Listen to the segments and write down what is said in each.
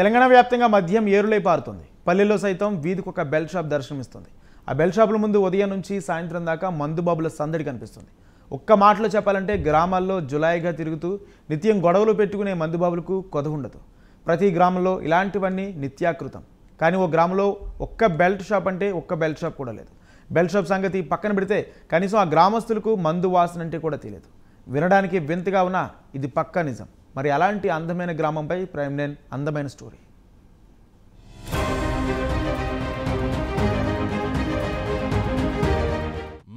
తెలంగాణ వ్యాప్తంగా మద్యం ఏరులై పారుతుంది పల్లెల్లో సైతం వీధికి ఒక బెల్ షాప్ దర్శనమిస్తుంది ఆ బెల్ షాపుల ముందు ఉదయం నుంచి సాయంత్రం దాకా మందుబాబుల సందడి కనిపిస్తుంది ఒక్క మాటలో చెప్పాలంటే గ్రామాల్లో జులాయిగా తిరుగుతూ నిత్యం గొడవలు పెట్టుకునే మందుబాబులకు కొదవుండదు ప్రతి గ్రామంలో ఇలాంటివన్నీ నిత్యాకృతం కానీ ఓ గ్రామంలో ఒక్క బెల్ట్ షాప్ అంటే ఒక్క బెల్ట్ షాప్ కూడా లేదు బెల్ట్ షాప్ సంగతి పక్కన పెడితే కనీసం ఆ గ్రామస్తులకు మందు వాసన అంటే కూడా తెలియదు వినడానికి వింతగా ఉన్నా ఇది పక్కా నిజం మరి అలాంటి అందమైన గ్రామంపై ప్రైమ్ నైన్ అందమైన స్టోరీ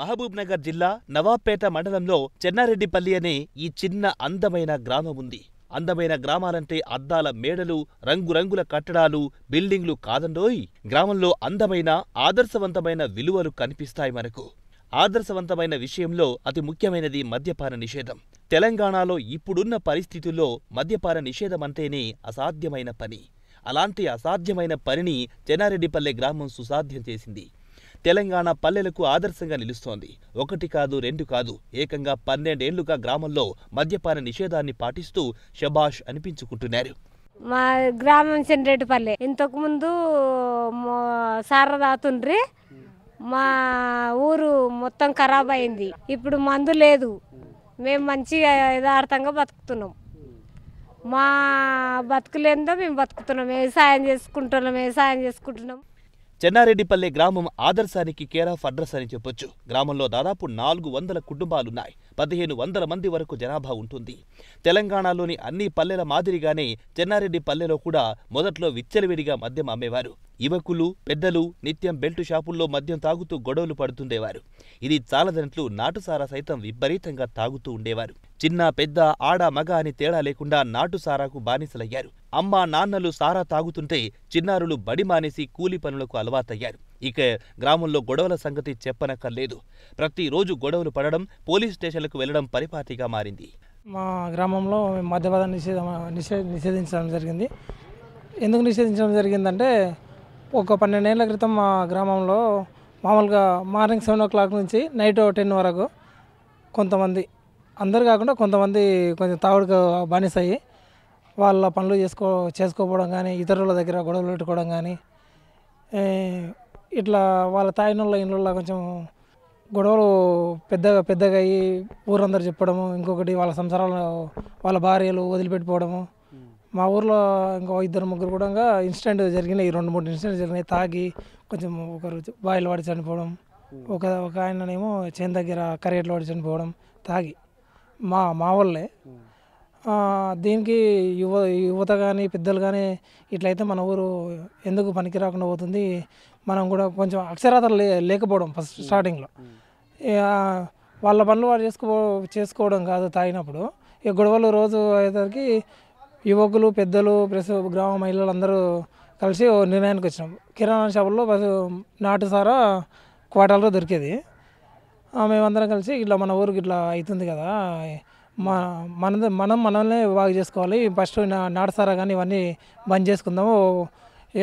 మహబూబ్ నగర్ జిల్లా నవాబ్పేట మండలంలో చెన్నారెడ్డిపల్లి అనే ఈ చిన్న అందమైన గ్రామం ఉంది అందమైన గ్రామాలంటే అద్దాల మేడలు రంగురంగుల కట్టడాలు బిల్డింగ్లు కాదండోయ్ గ్రామంలో అందమైన ఆదర్శవంతమైన విలువలు కనిపిస్తాయి మనకు ఆదర్శవంతమైన విషయంలో అతి ముఖ్యమైనది మద్యపాన నిషేధం తెలంగాణలో ఇప్పుడున్న పరిస్థితుల్లో మద్యపాన నిషేధమంతేనే అసాధ్యమైన పని అలాంటి అసాధ్యమైన పనిని చెన్నారెడ్డిపల్లె గ్రామం సుసాధ్యం చేసింది తెలంగాణ పల్లెలకు ఆదర్శంగా నిలుస్తోంది ఒకటి కాదు రెండు కాదు ఏకంగా పన్నెండేళ్లుగా గ్రామంలో మద్యపాన నిషేధాన్ని పాటిస్తూ షబాష్ అనిపించుకుంటున్నారు మా గ్రామం చెన్నరెడ్డిపల్లె ఇంతకు ముందు సారదాతుండ్రి మా ఊరు మొత్తం ఖరాబ్ అయింది ఇప్పుడు మందు లేదు మేము మంచిగా యథార్థంగా బతుకుతున్నాం మా బతుకులేందో మేము బతుకుతున్నాం వ్యవసాయం చేసుకుంటున్నాం వ్యవసాయం చేసుకుంటున్నాం చెన్నారెడ్డిపల్లి గ్రామం ఆదర్శానికి కేర్ ఆఫ్ అడ్రస్ అని చెప్పొచ్చు గ్రామంలో దాదాపు నాలుగు వందల కుటుంబాలున్నాయి పదిహేను వందల మంది వరకు జనాభా ఉంటుంది తెలంగాణలోని అన్ని పల్లెల మాదిరిగానే చెన్నారెడ్డి పల్లెలో కూడా మొదట్లో విచ్చలవిడిగా మద్యం అమ్మేవారు యువకులు పెద్దలు నిత్యం బెల్టు షాపుల్లో మద్యం తాగుతూ గొడవలు పడుతుండేవారు ఇది చాలదనట్లు నాటుసారా సైతం విపరీతంగా తాగుతూ ఉండేవారు చిన్న పెద్ద ఆడ మగ అని తేడా లేకుండా నాటు సారాకు బానిసలయ్యారు అమ్మ నాన్నలు సారా తాగుతుంటే చిన్నారులు బడి మానేసి కూలి పనులకు అలవాతయ్యారు ఇక గ్రామంలో గొడవల సంగతి చెప్పనక్కర్లేదు ప్రతిరోజు గొడవలు పడడం పోలీస్ స్టేషన్లకు వెళ్లడం పరిపాటిగా మారింది మా గ్రామంలో మద్యపాన నిషేధ నిషేధించడం జరిగింది ఎందుకు నిషేధించడం జరిగిందంటే ఒక పన్నెండేళ్ల క్రితం మా గ్రామంలో మామూలుగా మార్నింగ్ సెవెన్ ఓ క్లాక్ నుంచి నైట్ టెన్ వరకు కొంతమంది అందరు కాకుండా కొంతమంది కొంచెం తాగుడుకు బానిసాయి వాళ్ళ పనులు చేసుకో చేసుకోపోవడం కానీ ఇతరుల దగ్గర గొడవలు పెట్టుకోవడం కానీ ఇట్లా వాళ్ళ తాయినోళ్ళ ఇళ్ళల్లో కొంచెం గొడవలు పెద్దగా పెద్దగా అయ్యి ఊరందరు చెప్పడము ఇంకొకటి వాళ్ళ సంసారాలు వాళ్ళ భార్యలు వదిలిపెట్టిపోవడము మా ఊర్లో ఇంకో ఇద్దరు ముగ్గురు కూడా ఇన్సిడెంట్ జరిగినాయి రెండు మూడు ఇన్సిడెంట్ జరిగినాయి తాగి కొంచెం ఒకరు బాయిలు వాడి చనిపోవడం ఒక ఒక ఆయననేమో చేను దగ్గర కరేట్లు వాడి చనిపోవడం తాగి మా మా వాళ్ళే దీనికి యువ యువత కానీ పెద్దలు కానీ ఇట్లయితే మన ఊరు ఎందుకు పనికి రాకుండా పోతుంది మనం కూడా కొంచెం అక్షరాత లే లేకపోవడం ఫస్ట్ స్టార్టింగ్లో వాళ్ళ పనులు వాళ్ళు చేసుకో చేసుకోవడం కాదు తాగినప్పుడు ఇక గొడవలు రోజు అయ్యేసరికి యువకులు పెద్దలు ప్లస్ గ్రామ మహిళలు అందరూ కలిసి నిర్ణయానికి వచ్చినాం కిరాణా షాపుల్లో నాటు సారా క్వార్టర్లో దొరికేది మేమందరం కలిసి ఇట్లా మన ఊరికి ఇట్లా అవుతుంది కదా మా మన మనం మనల్ని బాగా చేసుకోవాలి ఫస్ట్ నాటసారా కానీ ఇవన్నీ బంద్ చేసుకుందాము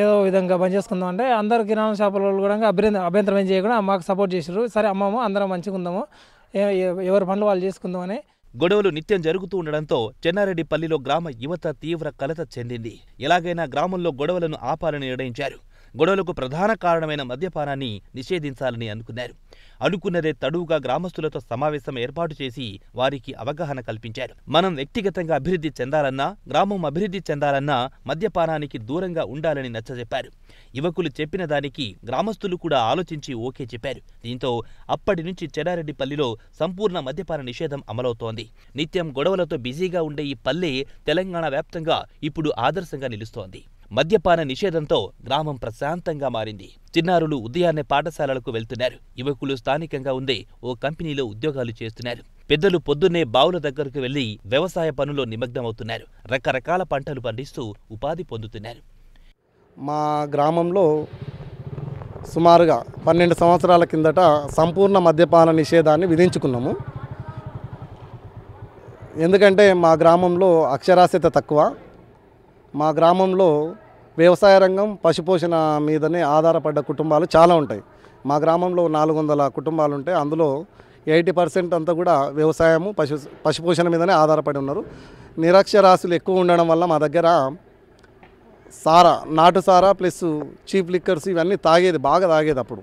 ఏదో విధంగా బంద్ చేసుకుందాం అంటే అందరు కిరాణా షాపుల కూడా అభ్యంత అభ్యంతరం ఏం చేయకుండా మాకు సపోర్ట్ చేశారు సరే అమ్మము అందరం మంచిగా ఉందాము ఎవరి పనులు వాళ్ళు చేసుకుందామని గొడవలు నిత్యం జరుగుతూ ఉండడంతో చెన్నారెడ్డి పల్లిలో గ్రామ యువత తీవ్ర కలత చెందింది ఎలాగైనా గ్రామంలో గొడవలను ఆపాలని నిర్ణయించారు గొడవలకు ప్రధాన కారణమైన మద్యపానాన్ని నిషేధించాలని అనుకున్నారు అనుకున్నదే తడువుగా గ్రామస్తులతో సమావేశం ఏర్పాటు చేసి వారికి అవగాహన కల్పించారు మనం వ్యక్తిగతంగా అభివృద్ధి చెందాలన్నా గ్రామం అభివృద్ధి చెందాలన్నా మద్యపానానికి దూరంగా ఉండాలని నచ్చజెప్పారు యువకులు చెప్పిన దానికి గ్రామస్తులు కూడా ఆలోచించి ఓకే చెప్పారు దీంతో అప్పటి నుంచి చెడారెడ్డిపల్లిలో సంపూర్ణ మద్యపాన నిషేధం అమలవుతోంది నిత్యం గొడవలతో బిజీగా ఉండే ఈ పల్లె తెలంగాణ వ్యాప్తంగా ఇప్పుడు ఆదర్శంగా నిలుస్తోంది మద్యపాన నిషేధంతో గ్రామం ప్రశాంతంగా మారింది చిన్నారులు ఉదయాన్నే పాఠశాలలకు వెళ్తున్నారు యువకులు స్థానికంగా ఉండే ఓ కంపెనీలో ఉద్యోగాలు చేస్తున్నారు పెద్దలు పొద్దున్నే బావుల దగ్గరకు వెళ్లి వ్యవసాయ పనుల్లో నిమగ్నమవుతున్నారు రకరకాల పంటలు పండిస్తూ ఉపాధి పొందుతున్నారు మా గ్రామంలో సుమారుగా పన్నెండు సంవత్సరాల కిందట సంపూర్ణ మద్యపాన నిషేధాన్ని విధించుకున్నాము ఎందుకంటే మా గ్రామంలో అక్షరాస్యత తక్కువ మా గ్రామంలో వ్యవసాయ రంగం పశుపోషణ మీదనే ఆధారపడ్డ కుటుంబాలు చాలా ఉంటాయి మా గ్రామంలో నాలుగు వందల కుటుంబాలు ఉంటాయి అందులో ఎయిటీ పర్సెంట్ అంతా కూడా వ్యవసాయము పశు పశుపోషణ మీదనే ఆధారపడి ఉన్నారు నిరక్షరాశులు ఎక్కువ ఉండడం వల్ల మా దగ్గర సారా నాటు సారా ప్లస్ చీప్ లిక్కర్స్ ఇవన్నీ తాగేది బాగా తాగేది అప్పుడు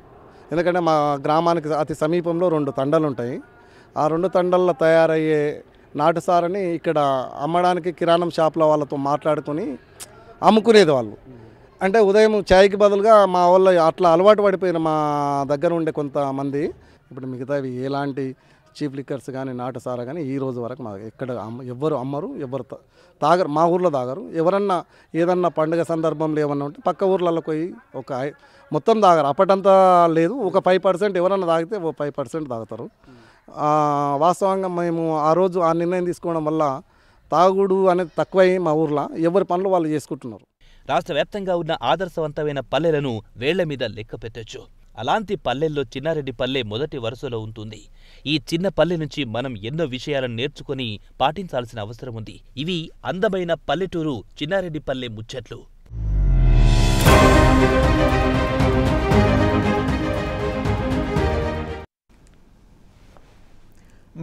ఎందుకంటే మా గ్రామానికి అతి సమీపంలో రెండు తండలు ఉంటాయి ఆ రెండు తండల్లో తయారయ్యే నాటు సారని ఇక్కడ అమ్మడానికి కిరాణం షాప్ల వాళ్ళతో మాట్లాడుకొని అమ్ముకునేది వాళ్ళు అంటే ఉదయం ఛాయ్కి బదులుగా మా వాళ్ళు అట్లా అలవాటు పడిపోయిన మా దగ్గర ఉండే కొంతమంది ఇప్పుడు మిగతావి ఎలాంటి చీఫ్ లిక్కర్స్ కానీ నాటసారా కానీ ఈ రోజు వరకు మా ఎక్కడ ఎవ్వరు అమ్మరు ఎవరు తాగరు మా ఊర్లో తాగరు ఎవరన్నా ఏదన్నా పండుగ సందర్భంలో ఏమన్నా ఉంటే పక్క ఊర్లలో పోయి ఒక మొత్తం తాగరు అప్పటంతా లేదు ఒక ఫైవ్ పర్సెంట్ ఎవరన్నా తాగితే ఒక ఫైవ్ పర్సెంట్ తాగుతారు వాస్తవంగా మేము ఆ రోజు ఆ నిర్ణయం తీసుకోవడం వల్ల తాగుడు అనేది తక్కువై మా ఊర్లో ఎవరి పనులు వాళ్ళు చేసుకుంటున్నారు రాష్ట్ర వ్యాప్తంగా ఉన్న ఆదర్శవంతమైన పల్లెలను వేళ్ల మీద లెక్క పెట్టచ్చు అలాంటి పల్లెల్లో చిన్నారెడ్డి పల్లె మొదటి వరుసలో ఉంటుంది ఈ చిన్న పల్లె నుంచి మనం ఎన్నో విషయాలను నేర్చుకొని పాటించాల్సిన అవసరం ఉంది ఇవి అందమైన పల్లెటూరు చిన్నారెడ్డి పల్లె ముచ్చట్లు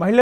మహిళ